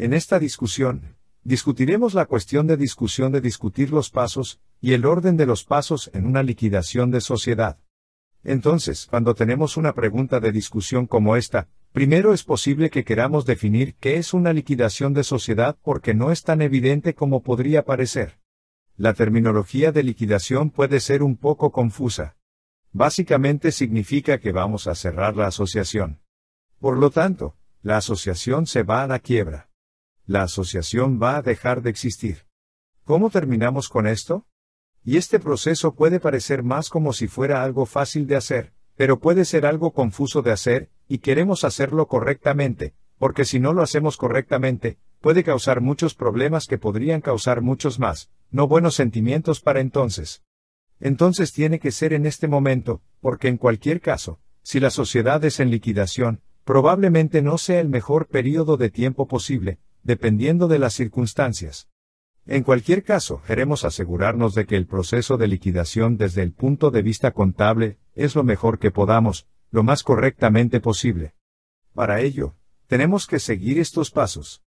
En esta discusión, discutiremos la cuestión de discusión de discutir los pasos, y el orden de los pasos en una liquidación de sociedad. Entonces, cuando tenemos una pregunta de discusión como esta, primero es posible que queramos definir qué es una liquidación de sociedad porque no es tan evidente como podría parecer. La terminología de liquidación puede ser un poco confusa. Básicamente significa que vamos a cerrar la asociación. Por lo tanto, la asociación se va a la quiebra la asociación va a dejar de existir. ¿Cómo terminamos con esto? Y este proceso puede parecer más como si fuera algo fácil de hacer, pero puede ser algo confuso de hacer, y queremos hacerlo correctamente, porque si no lo hacemos correctamente, puede causar muchos problemas que podrían causar muchos más, no buenos sentimientos para entonces. Entonces tiene que ser en este momento, porque en cualquier caso, si la sociedad es en liquidación, probablemente no sea el mejor periodo de tiempo posible, dependiendo de las circunstancias. En cualquier caso, queremos asegurarnos de que el proceso de liquidación desde el punto de vista contable es lo mejor que podamos, lo más correctamente posible. Para ello, tenemos que seguir estos pasos.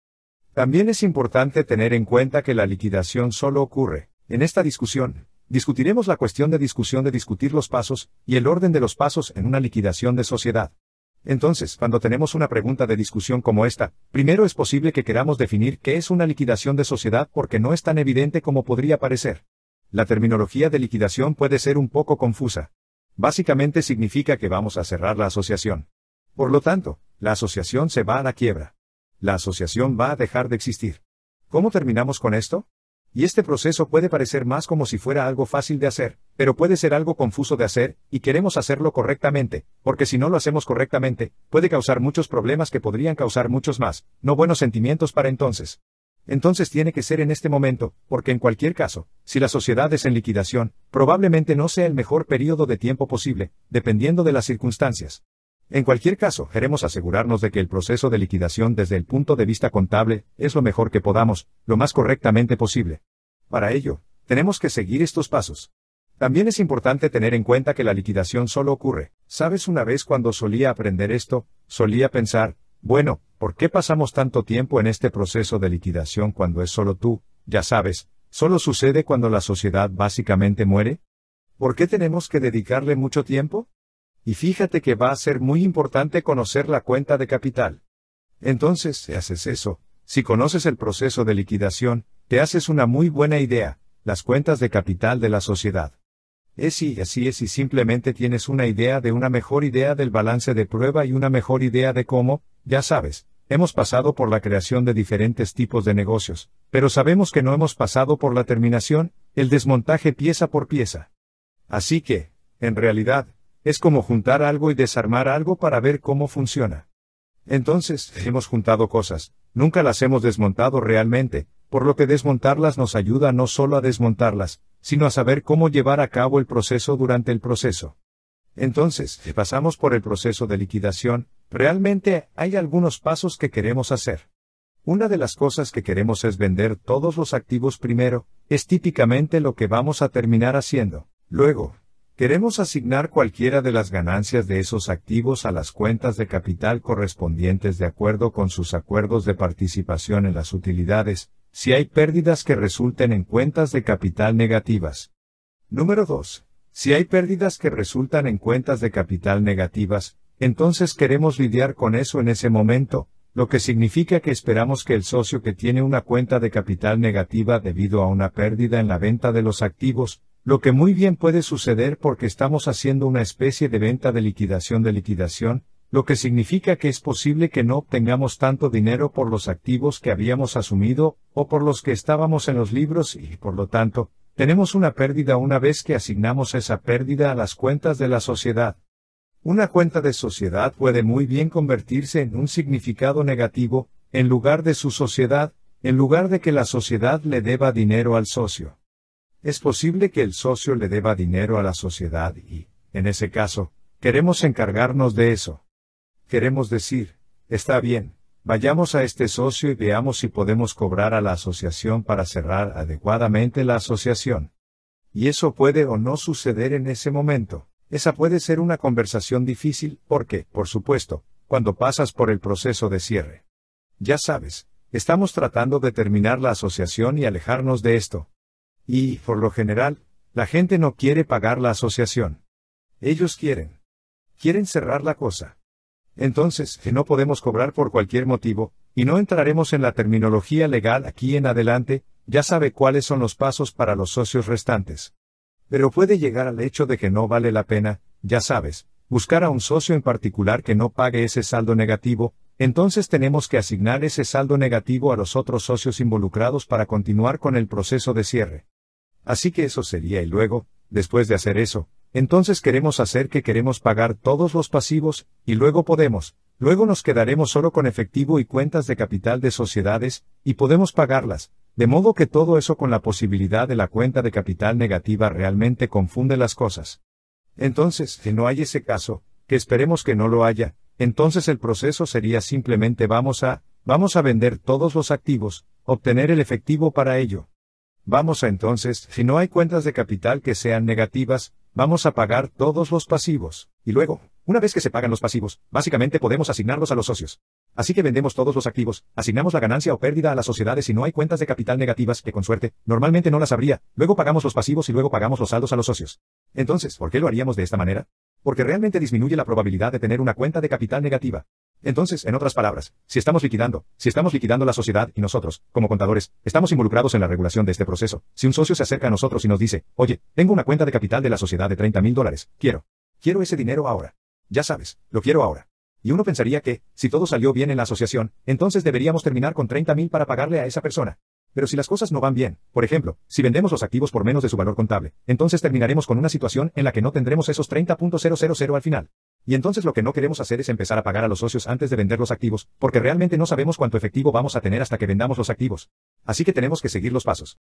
También es importante tener en cuenta que la liquidación solo ocurre. En esta discusión, discutiremos la cuestión de discusión de discutir los pasos y el orden de los pasos en una liquidación de sociedad. Entonces, cuando tenemos una pregunta de discusión como esta, primero es posible que queramos definir qué es una liquidación de sociedad porque no es tan evidente como podría parecer. La terminología de liquidación puede ser un poco confusa. Básicamente significa que vamos a cerrar la asociación. Por lo tanto, la asociación se va a la quiebra. La asociación va a dejar de existir. ¿Cómo terminamos con esto? Y este proceso puede parecer más como si fuera algo fácil de hacer, pero puede ser algo confuso de hacer, y queremos hacerlo correctamente, porque si no lo hacemos correctamente, puede causar muchos problemas que podrían causar muchos más, no buenos sentimientos para entonces. Entonces tiene que ser en este momento, porque en cualquier caso, si la sociedad es en liquidación, probablemente no sea el mejor periodo de tiempo posible, dependiendo de las circunstancias. En cualquier caso, queremos asegurarnos de que el proceso de liquidación desde el punto de vista contable es lo mejor que podamos, lo más correctamente posible. Para ello, tenemos que seguir estos pasos. También es importante tener en cuenta que la liquidación solo ocurre. Sabes, una vez cuando solía aprender esto, solía pensar, bueno, ¿por qué pasamos tanto tiempo en este proceso de liquidación cuando es solo tú, ya sabes, solo sucede cuando la sociedad básicamente muere? ¿Por qué tenemos que dedicarle mucho tiempo? Y fíjate que va a ser muy importante conocer la cuenta de capital. Entonces, si haces eso, si conoces el proceso de liquidación, te haces una muy buena idea, las cuentas de capital de la sociedad. Es y así es y simplemente tienes una idea de una mejor idea del balance de prueba y una mejor idea de cómo, ya sabes, hemos pasado por la creación de diferentes tipos de negocios, pero sabemos que no hemos pasado por la terminación, el desmontaje pieza por pieza. Así que, en realidad, es como juntar algo y desarmar algo para ver cómo funciona. Entonces, hemos juntado cosas, nunca las hemos desmontado realmente, por lo que desmontarlas nos ayuda no solo a desmontarlas, sino a saber cómo llevar a cabo el proceso durante el proceso. Entonces, pasamos por el proceso de liquidación, realmente hay algunos pasos que queremos hacer. Una de las cosas que queremos es vender todos los activos primero, es típicamente lo que vamos a terminar haciendo. Luego, Queremos asignar cualquiera de las ganancias de esos activos a las cuentas de capital correspondientes de acuerdo con sus acuerdos de participación en las utilidades, si hay pérdidas que resulten en cuentas de capital negativas. Número 2. Si hay pérdidas que resultan en cuentas de capital negativas, entonces queremos lidiar con eso en ese momento, lo que significa que esperamos que el socio que tiene una cuenta de capital negativa debido a una pérdida en la venta de los activos, lo que muy bien puede suceder porque estamos haciendo una especie de venta de liquidación de liquidación, lo que significa que es posible que no obtengamos tanto dinero por los activos que habíamos asumido, o por los que estábamos en los libros y, por lo tanto, tenemos una pérdida una vez que asignamos esa pérdida a las cuentas de la sociedad. Una cuenta de sociedad puede muy bien convertirse en un significado negativo, en lugar de su sociedad, en lugar de que la sociedad le deba dinero al socio. Es posible que el socio le deba dinero a la sociedad y, en ese caso, queremos encargarnos de eso. Queremos decir, está bien, vayamos a este socio y veamos si podemos cobrar a la asociación para cerrar adecuadamente la asociación. Y eso puede o no suceder en ese momento. Esa puede ser una conversación difícil porque, por supuesto, cuando pasas por el proceso de cierre. Ya sabes, estamos tratando de terminar la asociación y alejarnos de esto, y, por lo general, la gente no quiere pagar la asociación. Ellos quieren. Quieren cerrar la cosa. Entonces, que no podemos cobrar por cualquier motivo, y no entraremos en la terminología legal aquí en adelante, ya sabe cuáles son los pasos para los socios restantes. Pero puede llegar al hecho de que no vale la pena, ya sabes, buscar a un socio en particular que no pague ese saldo negativo, entonces tenemos que asignar ese saldo negativo a los otros socios involucrados para continuar con el proceso de cierre. Así que eso sería y luego, después de hacer eso, entonces queremos hacer que queremos pagar todos los pasivos, y luego podemos, luego nos quedaremos solo con efectivo y cuentas de capital de sociedades, y podemos pagarlas, de modo que todo eso con la posibilidad de la cuenta de capital negativa realmente confunde las cosas. Entonces, si no hay ese caso, que esperemos que no lo haya, entonces el proceso sería simplemente vamos a, vamos a vender todos los activos, obtener el efectivo para ello. Vamos a entonces, si no hay cuentas de capital que sean negativas, vamos a pagar todos los pasivos. Y luego, una vez que se pagan los pasivos, básicamente podemos asignarlos a los socios. Así que vendemos todos los activos, asignamos la ganancia o pérdida a las sociedades si no hay cuentas de capital negativas, que con suerte, normalmente no las habría, luego pagamos los pasivos y luego pagamos los saldos a los socios. Entonces, ¿por qué lo haríamos de esta manera? porque realmente disminuye la probabilidad de tener una cuenta de capital negativa. Entonces, en otras palabras, si estamos liquidando, si estamos liquidando la sociedad y nosotros, como contadores, estamos involucrados en la regulación de este proceso, si un socio se acerca a nosotros y nos dice, oye, tengo una cuenta de capital de la sociedad de 30 mil dólares, quiero, quiero ese dinero ahora. Ya sabes, lo quiero ahora. Y uno pensaría que, si todo salió bien en la asociación, entonces deberíamos terminar con 30 mil para pagarle a esa persona. Pero si las cosas no van bien, por ejemplo, si vendemos los activos por menos de su valor contable, entonces terminaremos con una situación en la que no tendremos esos 30.000 al final. Y entonces lo que no queremos hacer es empezar a pagar a los socios antes de vender los activos, porque realmente no sabemos cuánto efectivo vamos a tener hasta que vendamos los activos. Así que tenemos que seguir los pasos.